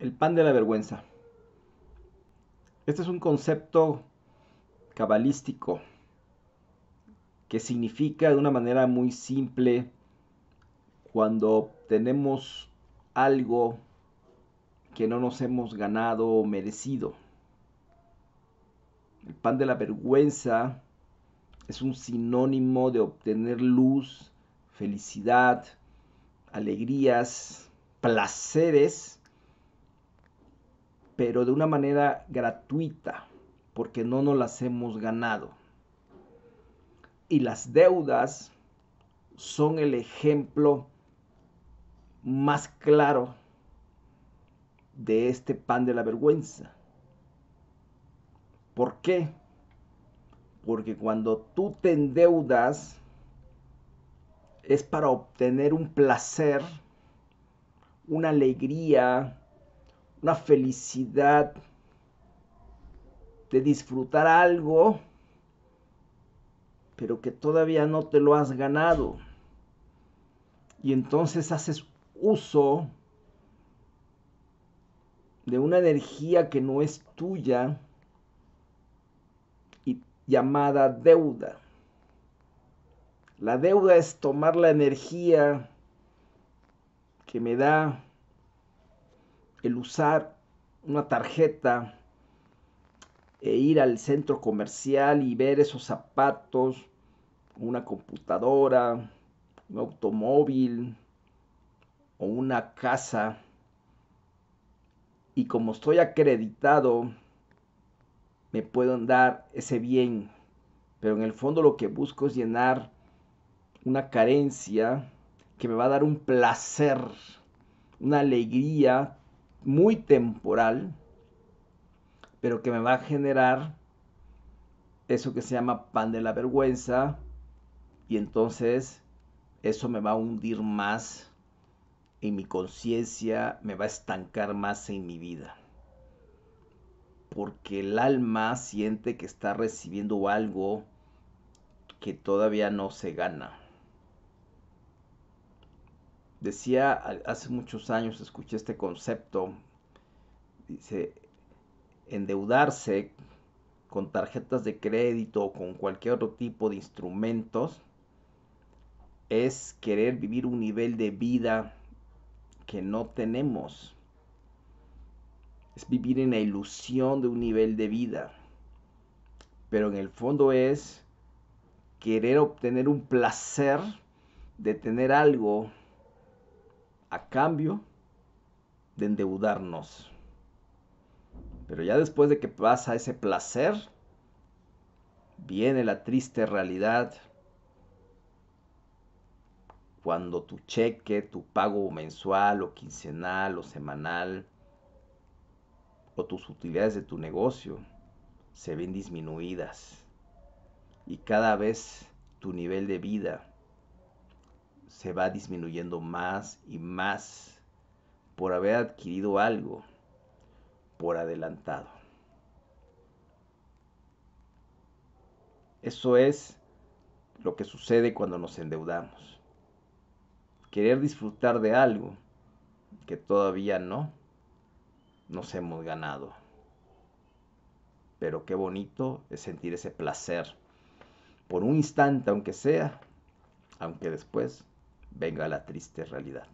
El pan de la vergüenza. Este es un concepto cabalístico que significa de una manera muy simple cuando tenemos algo que no nos hemos ganado o merecido. El pan de la vergüenza es un sinónimo de obtener luz, felicidad, alegrías, placeres pero de una manera gratuita, porque no nos las hemos ganado. Y las deudas son el ejemplo más claro de este pan de la vergüenza. ¿Por qué? Porque cuando tú te endeudas es para obtener un placer, una alegría, una felicidad de disfrutar algo, pero que todavía no te lo has ganado. Y entonces haces uso de una energía que no es tuya y llamada deuda. La deuda es tomar la energía que me da el usar una tarjeta e ir al centro comercial y ver esos zapatos, una computadora, un automóvil o una casa. Y como estoy acreditado, me pueden dar ese bien. Pero en el fondo lo que busco es llenar una carencia que me va a dar un placer, una alegría muy temporal, pero que me va a generar eso que se llama pan de la vergüenza y entonces eso me va a hundir más en mi conciencia, me va a estancar más en mi vida. Porque el alma siente que está recibiendo algo que todavía no se gana. Decía, hace muchos años escuché este concepto, dice, endeudarse con tarjetas de crédito o con cualquier otro tipo de instrumentos es querer vivir un nivel de vida que no tenemos. Es vivir en la ilusión de un nivel de vida. Pero en el fondo es querer obtener un placer de tener algo a cambio de endeudarnos. Pero ya después de que pasa ese placer, viene la triste realidad cuando tu cheque, tu pago mensual o quincenal o semanal o tus utilidades de tu negocio se ven disminuidas y cada vez tu nivel de vida se va disminuyendo más y más por haber adquirido algo por adelantado. Eso es lo que sucede cuando nos endeudamos. Querer disfrutar de algo que todavía no nos hemos ganado. Pero qué bonito es sentir ese placer. Por un instante, aunque sea, aunque después venga la triste realidad.